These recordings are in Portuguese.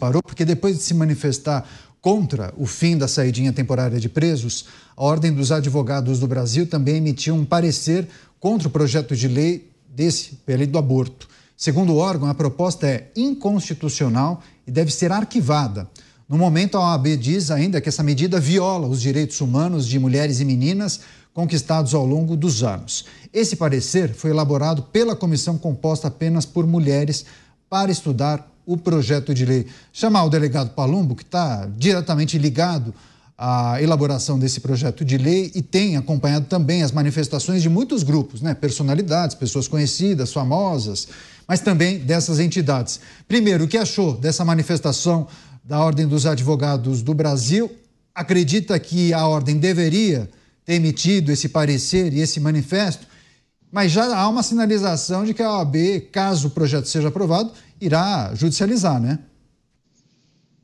separou, porque depois de se manifestar contra o fim da saidinha temporária de presos, a Ordem dos Advogados do Brasil também emitiu um parecer contra o projeto de lei desse, pela lei do aborto. Segundo o órgão, a proposta é inconstitucional e deve ser arquivada. No momento, a OAB diz ainda que essa medida viola os direitos humanos de mulheres e meninas conquistados ao longo dos anos. Esse parecer foi elaborado pela comissão composta apenas por mulheres para estudar o projeto de lei. Chamar o delegado Palumbo, que está diretamente ligado à elaboração desse projeto de lei e tem acompanhado também as manifestações de muitos grupos, né? personalidades, pessoas conhecidas, famosas, mas também dessas entidades. Primeiro, o que achou dessa manifestação da Ordem dos Advogados do Brasil? Acredita que a Ordem deveria ter emitido esse parecer e esse manifesto? mas já há uma sinalização de que a OAB, caso o projeto seja aprovado, irá judicializar, né?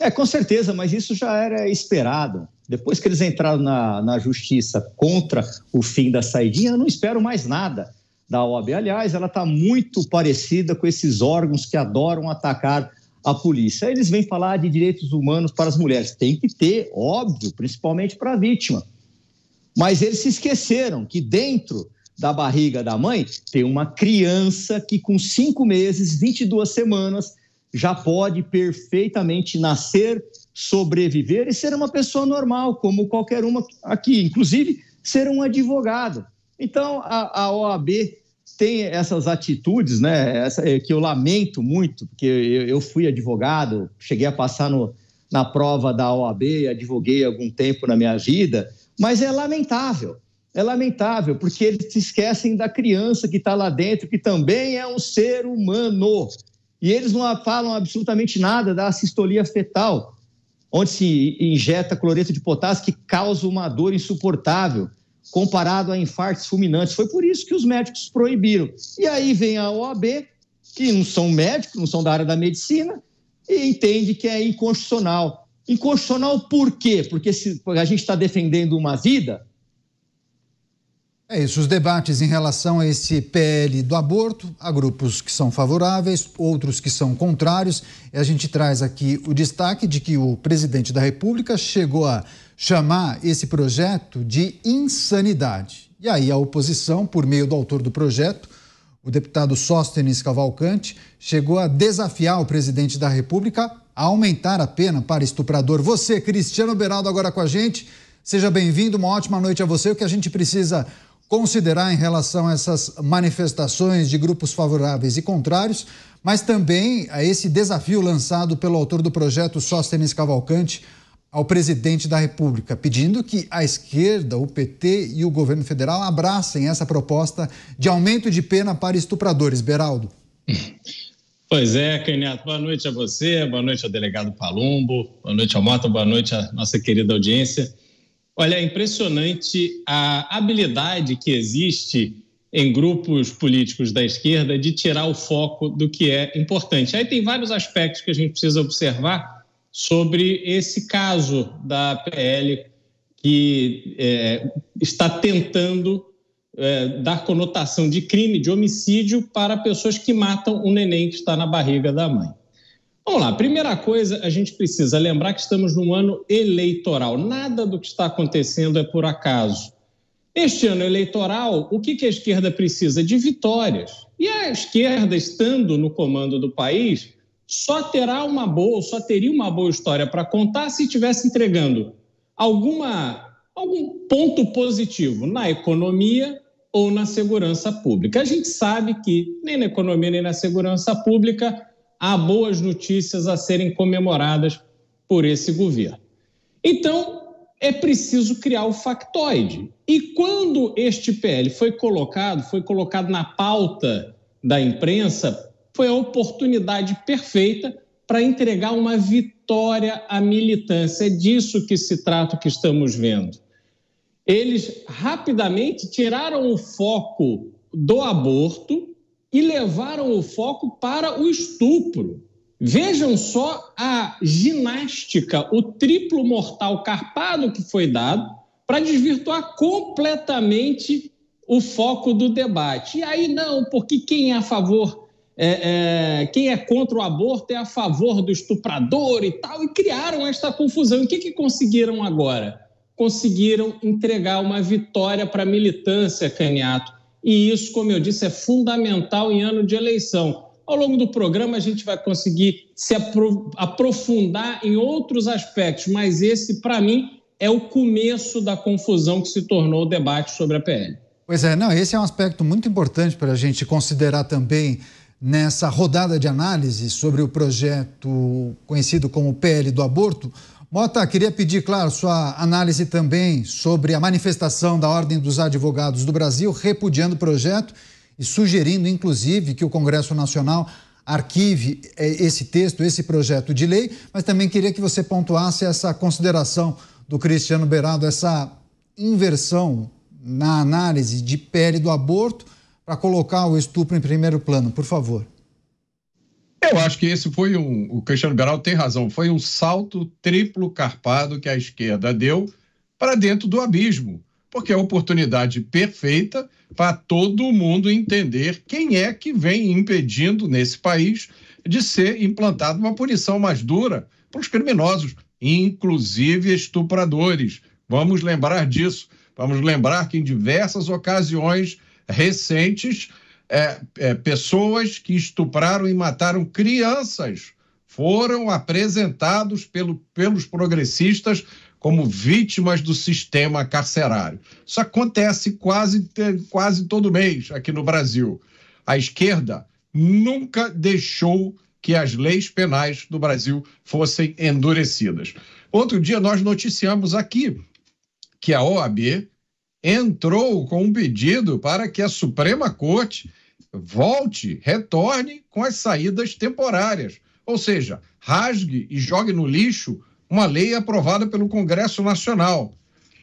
É, com certeza, mas isso já era esperado. Depois que eles entraram na, na justiça contra o fim da saidinha, eu não espero mais nada da OAB. Aliás, ela está muito parecida com esses órgãos que adoram atacar a polícia. Eles vêm falar de direitos humanos para as mulheres. Tem que ter, óbvio, principalmente para a vítima. Mas eles se esqueceram que dentro da barriga da mãe, tem uma criança que com cinco meses, 22 semanas, já pode perfeitamente nascer, sobreviver e ser uma pessoa normal, como qualquer uma aqui, inclusive ser um advogado. Então, a, a OAB tem essas atitudes, né, essa, é, que eu lamento muito, porque eu, eu fui advogado, cheguei a passar no, na prova da OAB, advoguei algum tempo na minha vida, mas é lamentável é lamentável, porque eles se esquecem da criança que está lá dentro, que também é um ser humano. E eles não falam absolutamente nada da sistolia fetal, onde se injeta cloreto de potássio que causa uma dor insuportável, comparado a infartos fulminantes. Foi por isso que os médicos proibiram. E aí vem a OAB, que não são médicos, não são da área da medicina, e entende que é inconstitucional. Inconstitucional por quê? Porque se a gente está defendendo uma vida, é isso, os debates em relação a esse PL do aborto, há grupos que são favoráveis, outros que são contrários, e a gente traz aqui o destaque de que o presidente da República chegou a chamar esse projeto de insanidade. E aí a oposição, por meio do autor do projeto, o deputado Sóstenes Cavalcante, chegou a desafiar o presidente da República a aumentar a pena para estuprador. Você, Cristiano Beraldo, agora com a gente. Seja bem-vindo, uma ótima noite a você. O que a gente precisa considerar em relação a essas manifestações de grupos favoráveis e contrários, mas também a esse desafio lançado pelo autor do projeto Sóstenes Cavalcante ao presidente da República, pedindo que a esquerda, o PT e o governo federal abracem essa proposta de aumento de pena para estupradores. Beraldo. Pois é, Caniato, boa noite a você, boa noite ao delegado Palumbo, boa noite ao Mota, boa noite à nossa querida audiência. Olha, é impressionante a habilidade que existe em grupos políticos da esquerda de tirar o foco do que é importante. Aí tem vários aspectos que a gente precisa observar sobre esse caso da PL que é, está tentando é, dar conotação de crime, de homicídio para pessoas que matam um neném que está na barriga da mãe. Vamos lá, primeira coisa, a gente precisa lembrar que estamos num ano eleitoral. Nada do que está acontecendo é por acaso. Este ano eleitoral, o que, a esquerda precisa? De vitórias. E a esquerda, estando no comando do país, só terá uma boa, só teria uma boa história para contar se estivesse entregando alguma, algum ponto positivo na economia ou na segurança pública. A gente sabe que nem na economia nem na segurança pública há boas notícias a serem comemoradas por esse governo. Então, é preciso criar o factoide. E quando este PL foi colocado, foi colocado na pauta da imprensa, foi a oportunidade perfeita para entregar uma vitória à militância. É disso que se trata o que estamos vendo. Eles rapidamente tiraram o foco do aborto e levaram o foco para o estupro. Vejam só a ginástica, o triplo mortal carpado que foi dado para desvirtuar completamente o foco do debate. E aí não, porque quem é a favor, é, é, quem é contra o aborto é a favor do estuprador e tal, e criaram esta confusão. E o que, que conseguiram agora? Conseguiram entregar uma vitória para a militância, Caniato e isso, como eu disse, é fundamental em ano de eleição. Ao longo do programa, a gente vai conseguir se aprofundar em outros aspectos, mas esse, para mim, é o começo da confusão que se tornou o debate sobre a PL. Pois é, não, esse é um aspecto muito importante para a gente considerar também nessa rodada de análise sobre o projeto conhecido como PL do aborto, Mota, queria pedir, claro, sua análise também sobre a manifestação da Ordem dos Advogados do Brasil, repudiando o projeto e sugerindo, inclusive, que o Congresso Nacional arquive eh, esse texto, esse projeto de lei, mas também queria que você pontuasse essa consideração do Cristiano Beirado, essa inversão na análise de pele do aborto para colocar o estupro em primeiro plano, por favor. Eu acho que esse foi um. O Cristiano Beraldo tem razão. Foi um salto triplo carpado que a esquerda deu para dentro do abismo, porque é a oportunidade perfeita para todo mundo entender quem é que vem impedindo nesse país de ser implantada uma punição mais dura para os criminosos, inclusive estupradores. Vamos lembrar disso. Vamos lembrar que em diversas ocasiões recentes é, é, pessoas que estupraram e mataram crianças foram apresentados pelo, pelos progressistas como vítimas do sistema carcerário. Isso acontece quase, quase todo mês aqui no Brasil. A esquerda nunca deixou que as leis penais do Brasil fossem endurecidas. Outro dia nós noticiamos aqui que a OAB entrou com um pedido para que a Suprema Corte volte, retorne com as saídas temporárias. Ou seja, rasgue e jogue no lixo uma lei aprovada pelo Congresso Nacional.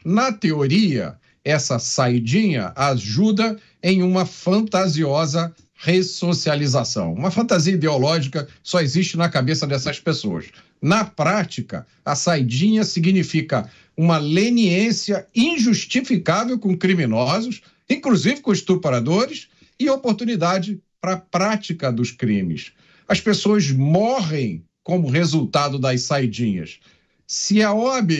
Na teoria, essa saidinha ajuda em uma fantasiosa ressocialização. Uma fantasia ideológica só existe na cabeça dessas pessoas. Na prática, a saidinha significa uma leniência injustificável com criminosos, inclusive com estupradores, e oportunidade para a prática dos crimes. As pessoas morrem como resultado das saidinhas. Se a OAB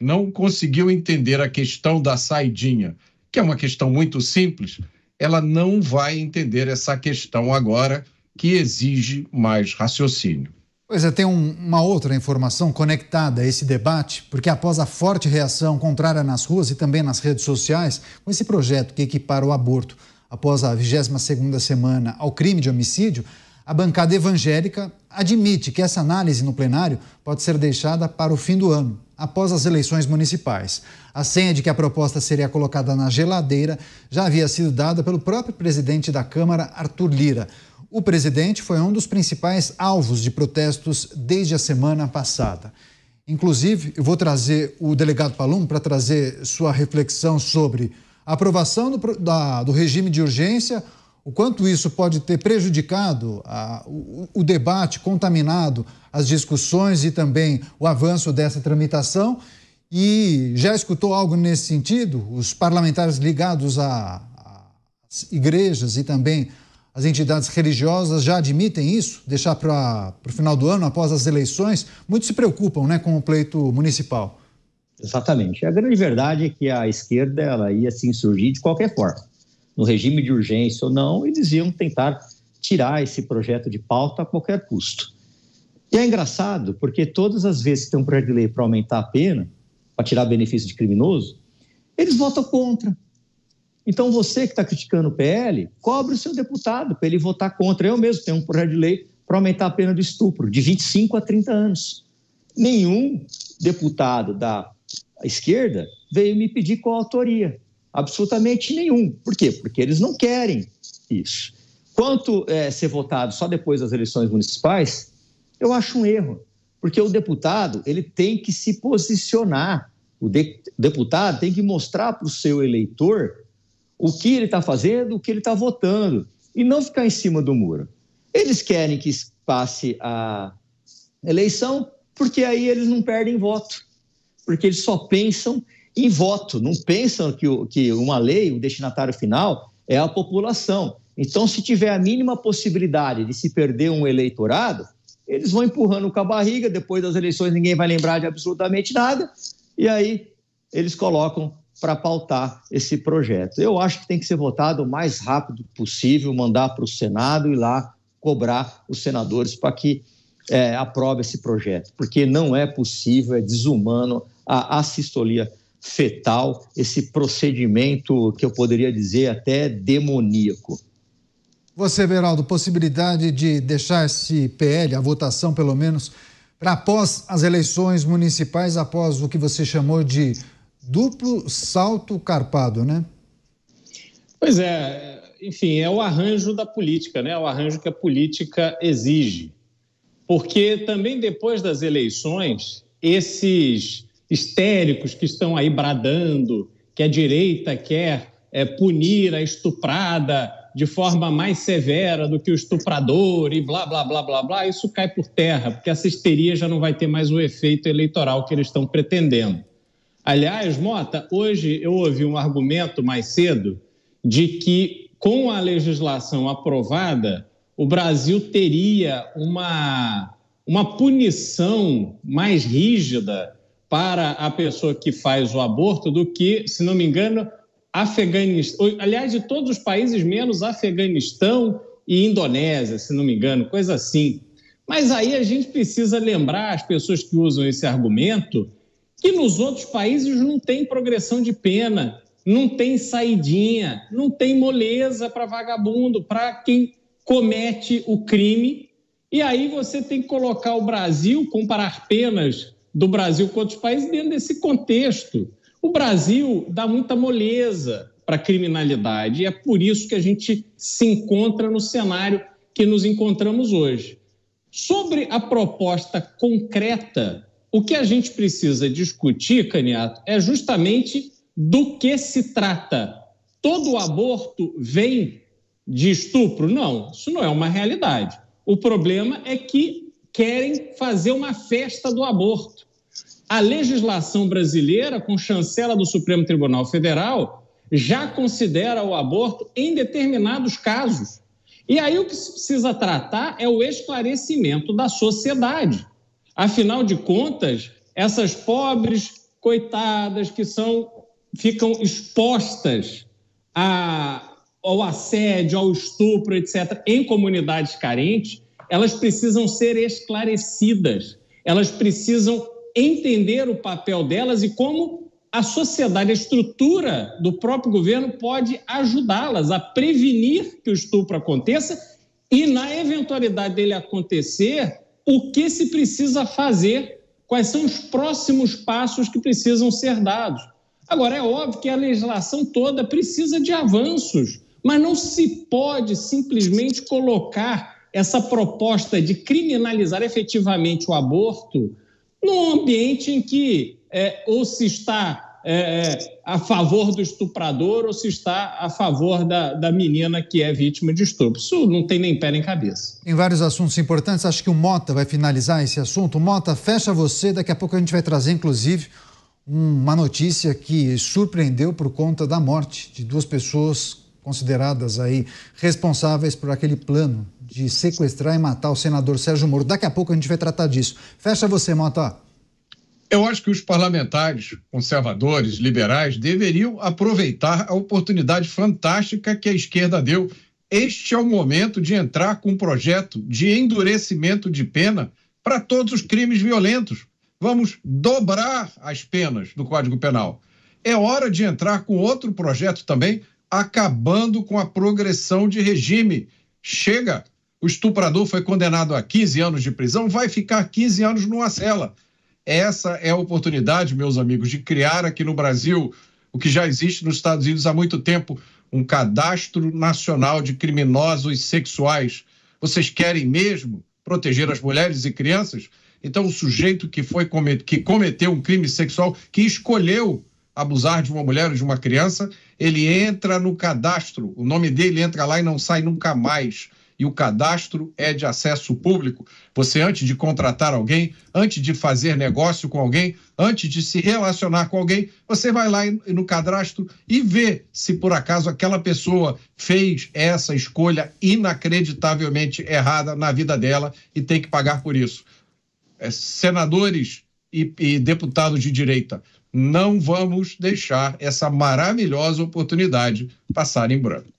não conseguiu entender a questão da saidinha, que é uma questão muito simples, ela não vai entender essa questão agora, que exige mais raciocínio. Pois é, tem um, uma outra informação conectada a esse debate, porque após a forte reação contrária nas ruas e também nas redes sociais, com esse projeto que equipara o aborto após a 22ª semana ao crime de homicídio, a bancada evangélica admite que essa análise no plenário pode ser deixada para o fim do ano, após as eleições municipais. A senha de que a proposta seria colocada na geladeira já havia sido dada pelo próprio presidente da Câmara, Arthur Lira. O presidente foi um dos principais alvos de protestos desde a semana passada. Inclusive, eu vou trazer o delegado Palum para trazer sua reflexão sobre a aprovação do, da, do regime de urgência, o quanto isso pode ter prejudicado a, o, o debate, contaminado as discussões e também o avanço dessa tramitação. E já escutou algo nesse sentido? Os parlamentares ligados às igrejas e também as entidades religiosas já admitem isso? Deixar para o final do ano, após as eleições? Muito se preocupam né, com o pleito municipal. Exatamente. A grande verdade é que a esquerda ela ia se insurgir de qualquer forma. No regime de urgência ou não, eles iam tentar tirar esse projeto de pauta a qualquer custo. E é engraçado, porque todas as vezes que tem um projeto de lei para aumentar a pena, para tirar benefício de criminoso, eles votam contra. Então, você que está criticando o PL, cobre o seu deputado para ele votar contra. Eu mesmo tenho um projeto de lei para aumentar a pena do estupro, de 25 a 30 anos. Nenhum deputado da a esquerda, veio me pedir autoria Absolutamente nenhum. Por quê? Porque eles não querem isso. Quanto é, ser votado só depois das eleições municipais, eu acho um erro, porque o deputado ele tem que se posicionar. O, de, o deputado tem que mostrar para o seu eleitor o que ele está fazendo, o que ele está votando, e não ficar em cima do muro. Eles querem que passe a eleição, porque aí eles não perdem voto porque eles só pensam em voto, não pensam que, que uma lei, o destinatário final, é a população. Então, se tiver a mínima possibilidade de se perder um eleitorado, eles vão empurrando com a barriga, depois das eleições ninguém vai lembrar de absolutamente nada, e aí eles colocam para pautar esse projeto. Eu acho que tem que ser votado o mais rápido possível, mandar para o Senado e lá cobrar os senadores para que é, aprove esse projeto, porque não é possível, é desumano a assistolia fetal, esse procedimento que eu poderia dizer até demoníaco. Você, Veraldo, possibilidade de deixar esse PL, a votação pelo menos, para após as eleições municipais, após o que você chamou de duplo salto carpado, né? Pois é, enfim, é o arranjo da política, né? O arranjo que a política exige. Porque também depois das eleições, esses histéricos que estão aí bradando que a direita quer é, punir a estuprada de forma mais severa do que o estuprador e blá, blá, blá, blá, blá, isso cai por terra, porque essa histeria já não vai ter mais o efeito eleitoral que eles estão pretendendo. Aliás, Mota, hoje eu ouvi um argumento mais cedo de que, com a legislação aprovada, o Brasil teria uma, uma punição mais rígida para a pessoa que faz o aborto do que, se não me engano, Afeganistão. Aliás, de todos os países, menos Afeganistão e Indonésia, se não me engano, coisa assim. Mas aí a gente precisa lembrar as pessoas que usam esse argumento que nos outros países não tem progressão de pena, não tem saidinha, não tem moleza para vagabundo, para quem comete o crime. E aí você tem que colocar o Brasil, comparar penas do Brasil com outros países dentro desse contexto. O Brasil dá muita moleza para a criminalidade e é por isso que a gente se encontra no cenário que nos encontramos hoje. Sobre a proposta concreta, o que a gente precisa discutir, Caniato, é justamente do que se trata. Todo aborto vem de estupro? Não, isso não é uma realidade. O problema é que querem fazer uma festa do aborto a legislação brasileira, com chancela do Supremo Tribunal Federal, já considera o aborto em determinados casos. E aí o que se precisa tratar é o esclarecimento da sociedade. Afinal de contas, essas pobres coitadas que são ficam expostas a, ao assédio, ao estupro, etc., em comunidades carentes, elas precisam ser esclarecidas, elas precisam entender o papel delas e como a sociedade, a estrutura do próprio governo pode ajudá-las a prevenir que o estupro aconteça e, na eventualidade dele acontecer, o que se precisa fazer, quais são os próximos passos que precisam ser dados. Agora, é óbvio que a legislação toda precisa de avanços, mas não se pode simplesmente colocar essa proposta de criminalizar efetivamente o aborto num ambiente em que é, ou se está é, é, a favor do estuprador ou se está a favor da, da menina que é vítima de estupro. Isso não tem nem pé nem cabeça. Tem vários assuntos importantes, acho que o Mota vai finalizar esse assunto. Mota, fecha você, daqui a pouco a gente vai trazer, inclusive, uma notícia que surpreendeu por conta da morte de duas pessoas consideradas aí responsáveis por aquele plano de sequestrar e matar o senador Sérgio Moro. Daqui a pouco a gente vai tratar disso. Fecha você, Mota. Eu acho que os parlamentares conservadores, liberais, deveriam aproveitar a oportunidade fantástica que a esquerda deu. Este é o momento de entrar com um projeto de endurecimento de pena para todos os crimes violentos. Vamos dobrar as penas do Código Penal. É hora de entrar com outro projeto também acabando com a progressão de regime. Chega! O estuprador foi condenado a 15 anos de prisão, vai ficar 15 anos numa cela. Essa é a oportunidade, meus amigos, de criar aqui no Brasil o que já existe nos Estados Unidos há muito tempo um cadastro nacional de criminosos sexuais. Vocês querem mesmo proteger as mulheres e crianças? Então, o sujeito que, foi que cometeu um crime sexual, que escolheu abusar de uma mulher ou de uma criança, ele entra no cadastro, o nome dele entra lá e não sai nunca mais. E o cadastro é de acesso público. Você, antes de contratar alguém, antes de fazer negócio com alguém, antes de se relacionar com alguém, você vai lá no cadastro e vê se por acaso aquela pessoa fez essa escolha inacreditavelmente errada na vida dela e tem que pagar por isso. É, senadores e, e deputados de direita, não vamos deixar essa maravilhosa oportunidade passar em branco.